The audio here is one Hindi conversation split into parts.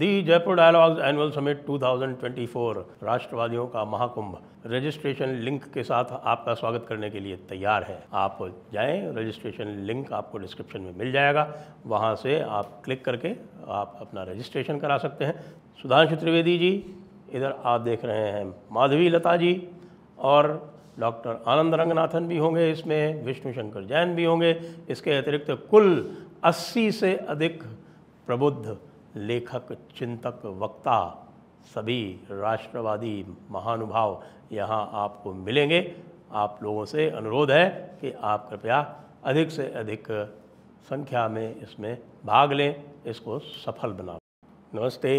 दी जयपुर डायलॉग्स एनुअल समिट 2024 राष्ट्रवादियों का महाकुंभ रजिस्ट्रेशन लिंक के साथ आपका स्वागत करने के लिए तैयार है आप जाएं रजिस्ट्रेशन लिंक आपको डिस्क्रिप्शन में मिल जाएगा वहां से आप क्लिक करके आप अपना रजिस्ट्रेशन करा सकते हैं सुधांशु त्रिवेदी जी इधर आप देख रहे हैं माधवी लता जी और डॉक्टर आनंद रंगनाथन भी होंगे इसमें विष्णु शंकर जैन भी होंगे इसके अतिरिक्त कुल अस्सी से अधिक प्रबुद्ध लेखक चिंतक वक्ता सभी राष्ट्रवादी महानुभाव यहाँ आपको मिलेंगे आप लोगों से अनुरोध है कि आप कृपया अधिक से अधिक संख्या में इसमें भाग लें इसको सफल बनाओ नमस्ते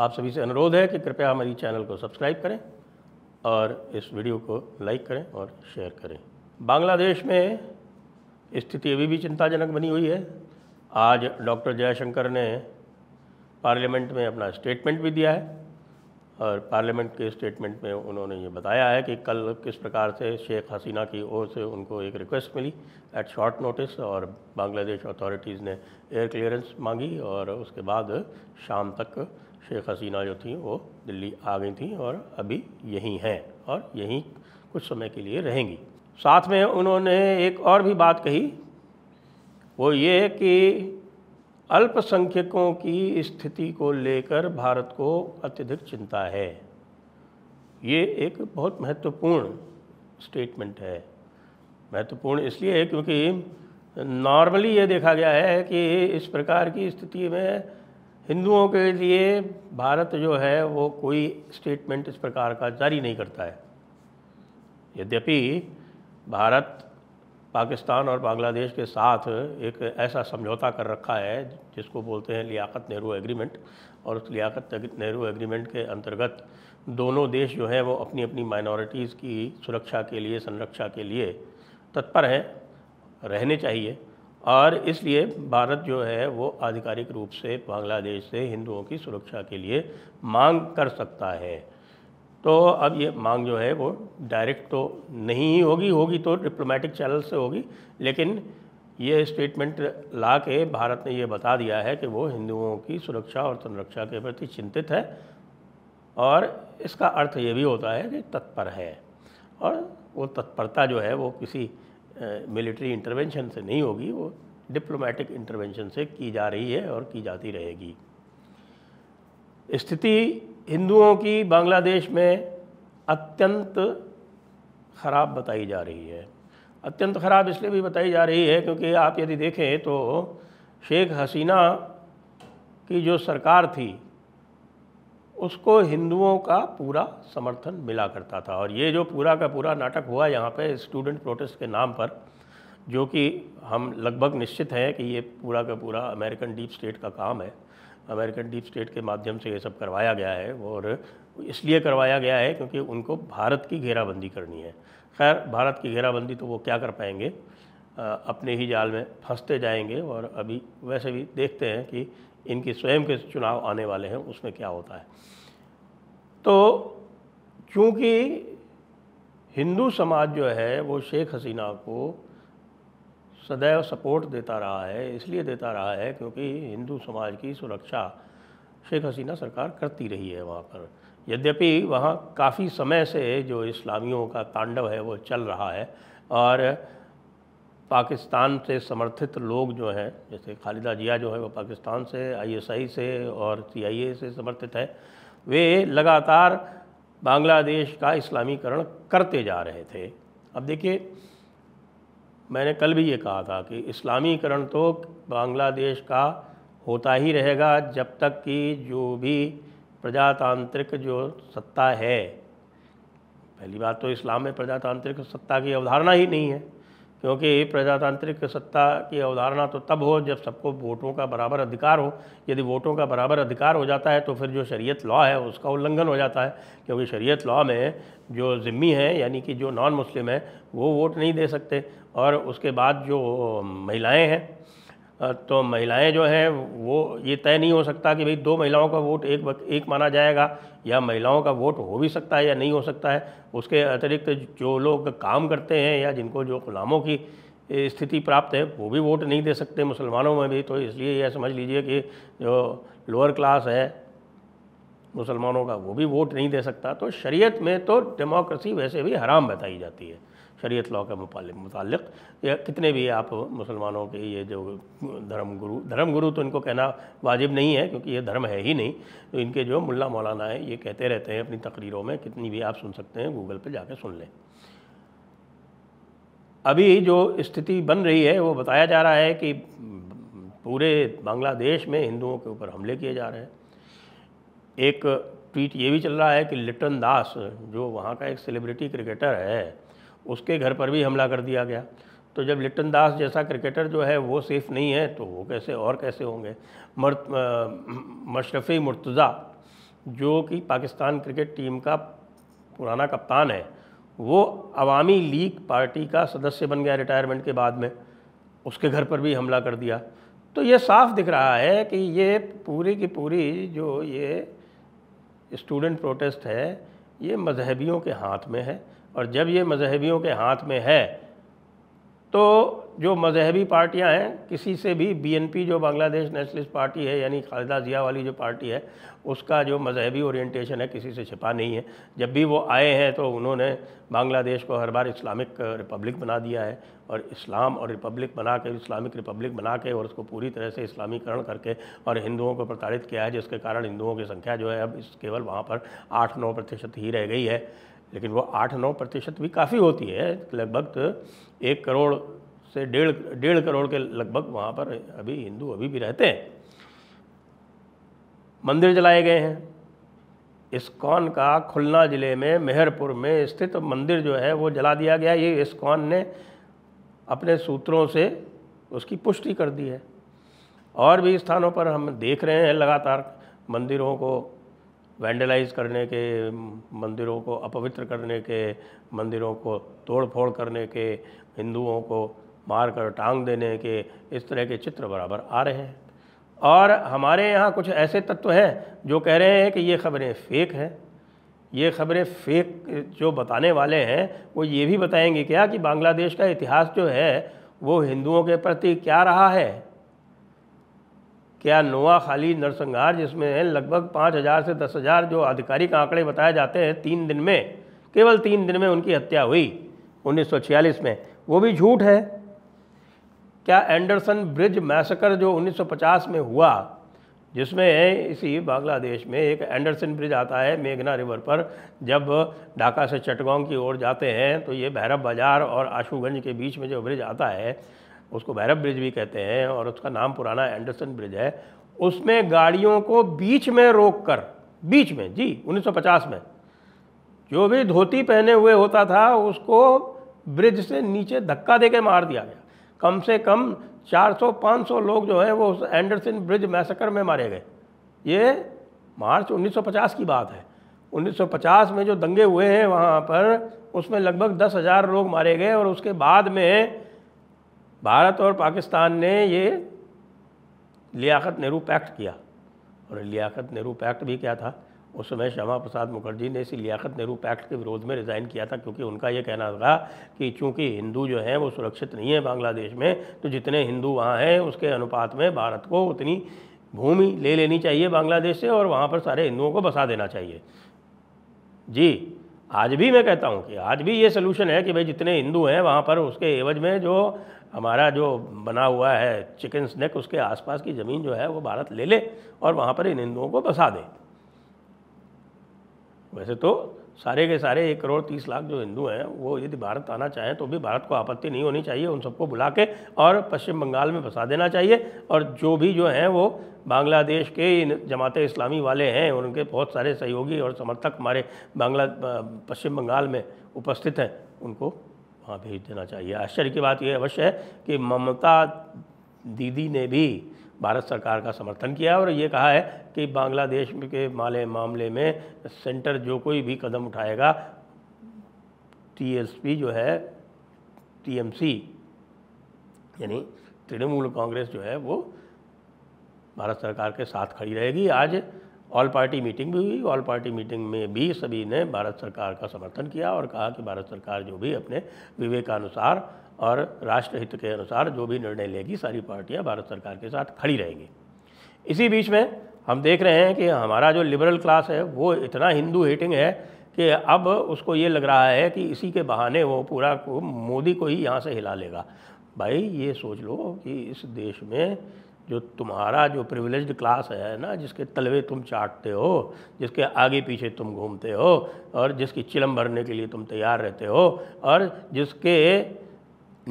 आप सभी से अनुरोध है कि कृपया हमारी चैनल को सब्सक्राइब करें और इस वीडियो को लाइक करें और शेयर करें बांग्लादेश में स्थिति अभी भी चिंताजनक बनी हुई है आज डॉक्टर जयशंकर ने पार्लियामेंट में अपना स्टेटमेंट भी दिया है और पार्लियामेंट के स्टेटमेंट में उन्होंने ये बताया है कि कल किस प्रकार से शेख हसीना की ओर से उनको एक रिक्वेस्ट मिली एट शॉर्ट नोटिस और बांग्लादेश अथॉरिटीज़ ने एयर क्लियरेंस मांगी और उसके बाद शाम तक शेख हसीना जो थी वो दिल्ली आ गई थी और अभी यहीं हैं और यहीं कुछ समय के लिए रहेंगी साथ में उन्होंने एक और भी बात कही वो ये कि अल्पसंख्यकों की स्थिति को लेकर भारत को अत्यधिक चिंता है ये एक बहुत महत्वपूर्ण स्टेटमेंट है महत्वपूर्ण इसलिए है क्योंकि नॉर्मली ये देखा गया है कि इस प्रकार की स्थिति में हिंदुओं के लिए भारत जो है वो कोई स्टेटमेंट इस प्रकार का जारी नहीं करता है यद्यपि भारत पाकिस्तान और बांग्लादेश के साथ एक ऐसा समझौता कर रखा है जिसको बोलते हैं लियाकत नेहरू एग्रीमेंट और उस लियाकत नेहरू एग्रीमेंट के अंतर्गत दोनों देश जो हैं वो अपनी अपनी माइनॉरिटीज़ की सुरक्षा के लिए संरक्षा के लिए तत्पर हैं रहने चाहिए और इसलिए भारत जो है वो आधिकारिक रूप से बांग्लादेश से हिंदुओं की सुरक्षा के लिए मांग कर सकता है तो अब ये मांग जो है वो डायरेक्ट तो नहीं ही होगी होगी तो डिप्लोमेटिक चैनल से होगी लेकिन ये स्टेटमेंट ला के भारत ने ये बता दिया है कि वो हिंदुओं की सुरक्षा और संरक्षा के प्रति चिंतित है और इसका अर्थ ये भी होता है कि तत्पर है और वो तत्परता जो है वो किसी मिलिट्री इंटरवेंशन से नहीं होगी वो डिप्लोमेटिक इंटरवेंशन से की जा रही है और की जाती रहेगी स्थिति हिंदुओं की बांग्लादेश में अत्यंत ख़राब बताई जा रही है अत्यंत ख़राब इसलिए भी बताई जा रही है क्योंकि आप यदि देखें तो शेख हसीना की जो सरकार थी उसको हिंदुओं का पूरा समर्थन मिला करता था और ये जो पूरा का पूरा नाटक हुआ यहाँ पे स्टूडेंट प्रोटेस्ट के नाम पर जो कि हम लगभग निश्चित हैं कि ये पूरा का पूरा अमेरिकन डीप स्टेट का काम है अमेरिकन डीप स्टेट के माध्यम से ये सब करवाया गया है और इसलिए करवाया गया है क्योंकि उनको भारत की घेराबंदी करनी है खैर भारत की घेराबंदी तो वो क्या कर पाएंगे अपने ही जाल में फंसते जाएंगे और अभी वैसे भी देखते हैं कि इनके स्वयं के चुनाव आने वाले हैं उसमें क्या होता है तो चूँकि हिंदू समाज जो है वो शेख हसीना को सदैव सपोर्ट देता रहा है इसलिए देता रहा है क्योंकि हिंदू समाज की सुरक्षा शेख हसीना सरकार करती रही है वहाँ पर यद्यपि वहाँ काफ़ी समय से जो इस्लामियों का तांडव है वो चल रहा है और पाकिस्तान से समर्थित लोग जो हैं जैसे खालिदा जिया जो है वो पाकिस्तान से आईएसआई से और सीआईए से समर्थित है वे लगातार बांग्लादेश का इस्लामीकरण करते जा रहे थे अब देखिए मैंने कल भी ये कहा था कि इस्लामीकरण तो बांग्लादेश का होता ही रहेगा जब तक कि जो भी प्रजातांत्रिक जो सत्ता है पहली बात तो इस्लाम में प्रजातांत्रिक सत्ता की अवधारणा ही नहीं है क्योंकि प्रजातांत्रिक सत्ता की अवधारणा तो तब हो जब सबको वोटों का बराबर अधिकार हो यदि वोटों का बराबर अधिकार हो जाता है तो फिर जो शरीयत लॉ है उसका उल्लंघन हो जाता है क्योंकि शरीयत लॉ में जो ज़िम्मी है यानी कि जो नॉन मुस्लिम है वो वोट नहीं दे सकते और उसके बाद जो महिलाएँ हैं तो महिलाएं जो हैं वो ये तय नहीं हो सकता कि भाई दो महिलाओं का वोट एक वक्त एक माना जाएगा या महिलाओं का वोट हो भी सकता है या नहीं हो सकता है उसके अतिरिक्त जो लोग काम करते हैं या जिनको जो गुलामों की स्थिति प्राप्त है वो भी वोट नहीं दे सकते मुसलमानों में भी तो इसलिए यह समझ लीजिए कि जो लोअर क्लास है मुसलमानों का वो भी वोट नहीं दे सकता तो शरीयत में तो डेमोक्रेसी वैसे भी हराम बताई जाती है शरीयत लॉ के मुतल या कितने भी आप मुसलमानों के ये जो धर्म गुरु धर्म गुरु तो इनको कहना वाजिब नहीं है क्योंकि ये धर्म है ही नहीं तो इनके जो मुल्ला मौलाना है ये कहते रहते हैं अपनी तकरीरों में कितनी भी आप सुन सकते हैं गूगल पर जाके सुन लें अभी जो स्थिति बन रही है वो बताया जा रहा है कि पूरे बांग्लादेश में हिंदुओं के ऊपर हमले किए जा रहे हैं एक ट्वीट ये भी चल रहा है कि लिटन दास जो वहाँ का एक सेलिब्रिटी क्रिकेटर है उसके घर पर भी हमला कर दिया गया तो जब लिट्टन दास जैसा क्रिकेटर जो है वो सेफ़ नहीं है तो वो कैसे और कैसे होंगे मशरफ़ी मुर्तज़ा जो कि पाकिस्तान क्रिकेट टीम का पुराना कप्तान है वो अवामी लीग पार्टी का सदस्य बन गया रिटायरमेंट के बाद में उसके घर पर भी हमला कर दिया तो ये साफ दिख रहा है कि ये पूरी की पूरी जो ये स्टूडेंट प्रोटेस्ट है ये मजहबियों के हाथ में है और जब ये मजहबियों के हाथ में है तो जो मजहबी पार्टियां हैं किसी से भी बीएनपी जो बांग्लादेश नेशनलिस्ट पार्टी है यानी खालिदा जिया वाली जो पार्टी है उसका जो मजहबी ओरिएंटेशन है किसी से छिपा नहीं है जब भी वो आए हैं तो उन्होंने बांग्लादेश को हर बार इस्लामिक रिपब्लिक बना दिया है और इस्लाम और रिपब्लिक बना के इस्लामिक रिपब्लिक बना के और उसको पूरी तरह से इस्लामीकरण करके और हिंदुओं को प्रताड़ित किया है जिसके कारण हिंदुओं की संख्या जो है अब इस केवल वहाँ पर आठ नौ प्रतिशत ही रह गई है लेकिन वो आठ नौ प्रतिशत भी काफ़ी होती है लगभग एक करोड़ से डेढ़ डेढ़ करोड़ के लगभग वहाँ पर अभी हिंदू अभी भी रहते हैं मंदिर जलाए गए हैं इस्कॉन का खुलना ज़िले में मेहरपुर में स्थित मंदिर जो है वो जला दिया गया ये इस्कॉन ने अपने सूत्रों से उसकी पुष्टि कर दी है और भी स्थानों पर हम देख रहे हैं लगातार मंदिरों को वैंडलाइज करने के मंदिरों को अपवित्र करने के मंदिरों को तोड़ फोड़ करने के हिंदुओं को मार कर टांग देने के इस तरह के चित्र बराबर आ रहे हैं और हमारे यहाँ कुछ ऐसे तत्व हैं जो कह रहे हैं कि ये खबरें फेक हैं ये खबरें फेक जो बताने वाले हैं वो ये भी बताएंगे क्या कि बांग्लादेश का इतिहास जो है वो हिंदुओं के प्रति क्या रहा है क्या नोआ खाली नरसंहार जिसमें है लगभग पाँच हज़ार से दस हज़ार जो आधिकारिक आंकड़े बताए जाते हैं तीन दिन में केवल तीन दिन में उनकी हत्या हुई उन्नीस में वो भी झूठ है क्या एंडरसन ब्रिज मैसकर जो 1950 में हुआ जिसमें इसी बांग्लादेश में एक एंडरसन ब्रिज आता है मेघना रिवर पर जब ढाका से चटगांव की ओर जाते हैं तो ये भैरव बाजार और आशुगंज के बीच में जो ब्रिज आता है उसको भैरव ब्रिज भी कहते हैं और उसका नाम पुराना एंडरसन ब्रिज है उसमें गाड़ियों को बीच में रोक कर बीच में जी 1950 में जो भी धोती पहने हुए होता था उसको ब्रिज से नीचे धक्का दे के मार दिया गया कम से कम 400-500 लोग जो हैं वो उस एंडरसन ब्रिज मैसकर में मारे गए ये मार्च 1950 की बात है 1950 में जो दंगे हुए हैं वहाँ पर उसमें लगभग दस हज़ार लोग मारे गए और उसके बाद में भारत और पाकिस्तान ने ये लियाकत नेहरू पैक्ट किया और लियाकत नेहरू पैक्ट भी क्या था उस समय श्यामा प्रसाद मुखर्जी ने इसी लियाकत नेहरू पैक्ट के विरोध में रिज़ाइन किया था क्योंकि उनका यह कहना था कि चूंकि हिंदू जो हैं वो सुरक्षित नहीं है बांग्लादेश में तो जितने हिंदू वहाँ हैं उसके अनुपात में भारत को उतनी भूमि ले लेनी चाहिए बांग्लादेश से और वहाँ पर सारे हिंदुओं को बसा देना चाहिए जी आज भी मैं कहता हूँ कि आज भी ये सोल्यूशन है कि भाई जितने हिंदू हैं वहाँ पर उसके एवज में जो हमारा जो बना हुआ है चिकन स्नैक उसके आसपास की ज़मीन जो है वो भारत ले ले और वहाँ पर इन हिंदुओं को बसा दे वैसे तो सारे के सारे एक करोड़ तीस लाख जो हिंदू हैं वो यदि भारत आना चाहें तो भी भारत को आपत्ति नहीं होनी चाहिए उन सबको बुला के और पश्चिम बंगाल में बसा देना चाहिए और जो भी जो हैं वो बांग्लादेश के जमात इस्लामी वाले हैं उनके बहुत सारे सहयोगी और समर्थक हमारे बांग्ला पश्चिम बंगाल में उपस्थित हैं उनको वहाँ भेज देना चाहिए आश्चर्य की बात यह अवश्य है कि ममता दीदी ने भी भारत सरकार का समर्थन किया और ये कहा है कि बांग्लादेश के माले मामले में सेंटर जो कोई भी कदम उठाएगा टीएसपी जो है टीएमसी यानी तृणमूल कांग्रेस जो है वो भारत सरकार के साथ खड़ी रहेगी आज ऑल पार्टी मीटिंग भी हुई ऑल पार्टी मीटिंग में भी सभी ने भारत सरकार का समर्थन किया और कहा कि भारत सरकार जो भी अपने विवेकानुसार और राष्ट्रहित के अनुसार जो भी निर्णय लेगी सारी पार्टियां भारत सरकार के साथ खड़ी रहेंगी इसी बीच में हम देख रहे हैं कि हमारा जो लिबरल क्लास है वो इतना हिंदू हेटिंग है कि अब उसको ये लग रहा है कि इसी के बहाने वो पूरा मोदी को ही यहाँ से हिला लेगा भाई ये सोच लो कि इस देश में जो तुम्हारा जो प्रिविलेज क्लास है ना जिसके तलवे तुम चाटते हो जिसके आगे पीछे तुम घूमते हो और जिसकी चिलम भरने के लिए तुम तैयार रहते हो और जिसके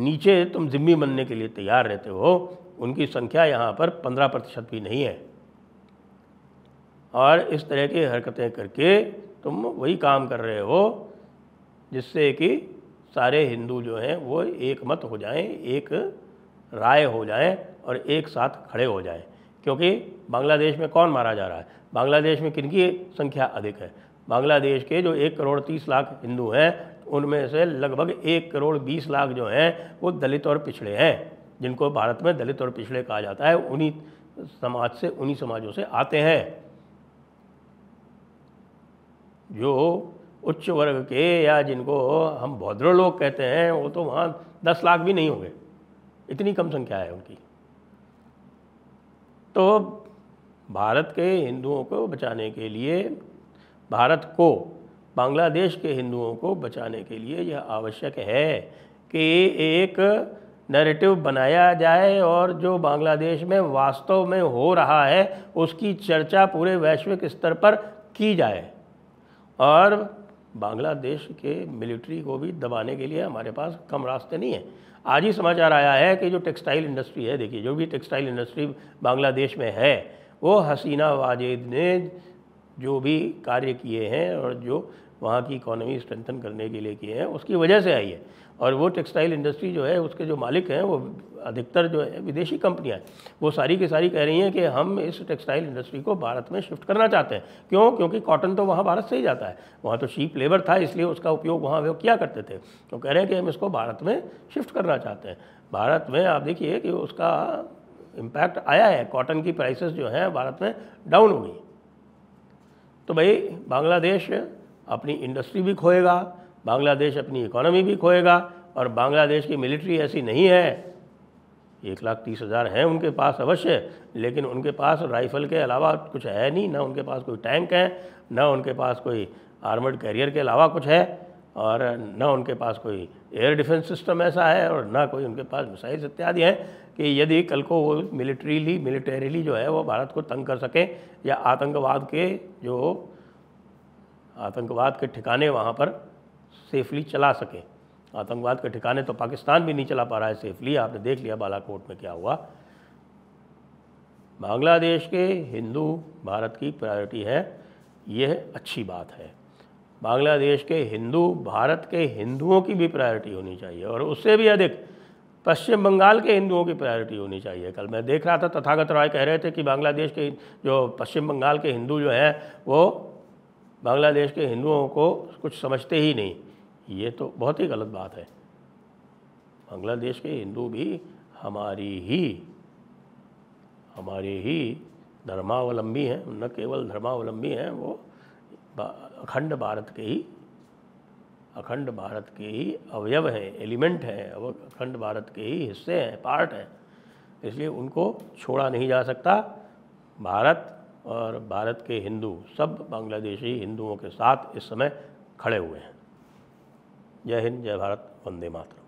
नीचे तुम जिम्मी बनने के लिए तैयार रहते हो उनकी संख्या यहाँ पर पंद्रह प्रतिशत भी नहीं है और इस तरह की हरकतें करके तुम वही काम कर रहे हो जिससे कि सारे हिंदू जो हैं वो एक मत हो जाएं एक राय हो जाएं और एक साथ खड़े हो जाएं क्योंकि बांग्लादेश में कौन मारा जा रहा है बांग्लादेश में किनकी संख्या अधिक है बांग्लादेश के जो एक करोड़ तीस लाख हिंदू हैं उनमें से लगभग एक करोड़ बीस लाख जो हैं वो दलित और पिछड़े हैं जिनको भारत में दलित और पिछड़े कहा जाता है उन्हीं समाज से उन्हीं समाजों से आते हैं जो उच्च वर्ग के या जिनको हम भौद्र लोग कहते हैं वो तो वहाँ दस लाख भी नहीं होंगे इतनी कम संख्या है उनकी तो भारत के हिंदुओं को बचाने के लिए भारत को बांग्लादेश के हिंदुओं को बचाने के लिए यह आवश्यक है कि एक नैरेटिव बनाया जाए और जो बांग्लादेश में वास्तव में हो रहा है उसकी चर्चा पूरे वैश्विक स्तर पर की जाए और बांग्लादेश के मिलिट्री को भी दबाने के लिए हमारे पास कम रास्ते नहीं हैं आज ही समाचार आया है कि जो टेक्सटाइल इंडस्ट्री है देखिए जो भी टेक्सटाइल इंडस्ट्री बांग्लादेश में है वो हसीना वाजिद ने जो भी कार्य किए हैं और जो वहाँ की इकोनॉमी स्ट्रेंथन करने के लिए किए हैं उसकी वजह से आई है और वो टेक्सटाइल इंडस्ट्री जो है उसके जो मालिक हैं वो अधिकतर जो है विदेशी कंपनियां हैं वो सारी की सारी कह रही हैं कि हम इस टेक्सटाइल इंडस्ट्री को भारत में शिफ्ट करना चाहते हैं क्यों क्योंकि कॉटन तो वहाँ भारत से ही जाता है वहाँ तो शीप लेबर था इसलिए उसका उपयोग वहाँ वो किया करते थे तो कह रहे हैं कि हम इसको भारत में शिफ्ट करना चाहते हैं भारत में आप देखिए कि उसका इम्पैक्ट आया है कॉटन की प्राइसेस जो हैं भारत में डाउन हो गई तो भाई बांग्लादेश अपनी इंडस्ट्री भी खोएगा बांग्लादेश अपनी इकोनॉमी भी खोएगा और बांग्लादेश की मिलिट्री ऐसी नहीं है एक लाख तीस हज़ार हैं उनके पास अवश्य लेकिन उनके पास राइफल के अलावा कुछ है नहीं ना उनके पास कोई टैंक है ना उनके पास कोई आर्मर्ड कैरियर के अलावा कुछ है और ना उनके पास कोई एयर डिफेंस सिस्टम ऐसा है और ना कोई उनके पास मिसाइल्स इत्यादि हैं कि यदि कल को वो मिलिट्रीली मिलिटेरीली जो है वो भारत को तंग कर सकें या आतंकवाद के जो आतंकवाद के ठिकाने वहाँ पर सेफली चला सके आतंकवाद के ठिकाने तो पाकिस्तान भी नहीं चला पा रहा है सेफली आपने देख लिया बालाकोट में क्या हुआ बांग्लादेश के हिंदू भारत की प्रायोरिटी है यह अच्छी बात है बांग्लादेश के हिंदू भारत के हिंदुओं की भी प्रायोरिटी होनी चाहिए और उससे भी अधिक पश्चिम बंगाल के हिंदुओं की प्रायोरिटी होनी चाहिए कल मैं देख रहा था तथागत राय कह रहे थे कि बांग्लादेश के जो पश्चिम बंगाल के हिंदू जो हैं वो बांग्लादेश के हिंदुओं को कुछ समझते ही नहीं ये तो बहुत ही गलत बात है बांग्लादेश के हिंदू भी हमारी ही हमारे ही धर्मावलंबी हैं न केवल धर्मावलंबी हैं वो अखंड भारत के ही अखंड भारत के ही अवयव हैं एलिमेंट हैं वो अखंड भारत के ही हिस्से हैं पार्ट हैं इसलिए उनको छोड़ा नहीं जा सकता भारत और भारत के हिंदू सब बांग्लादेशी हिंदुओं के साथ इस समय खड़े हुए हैं जय हिंद जय भारत वंदे मातरम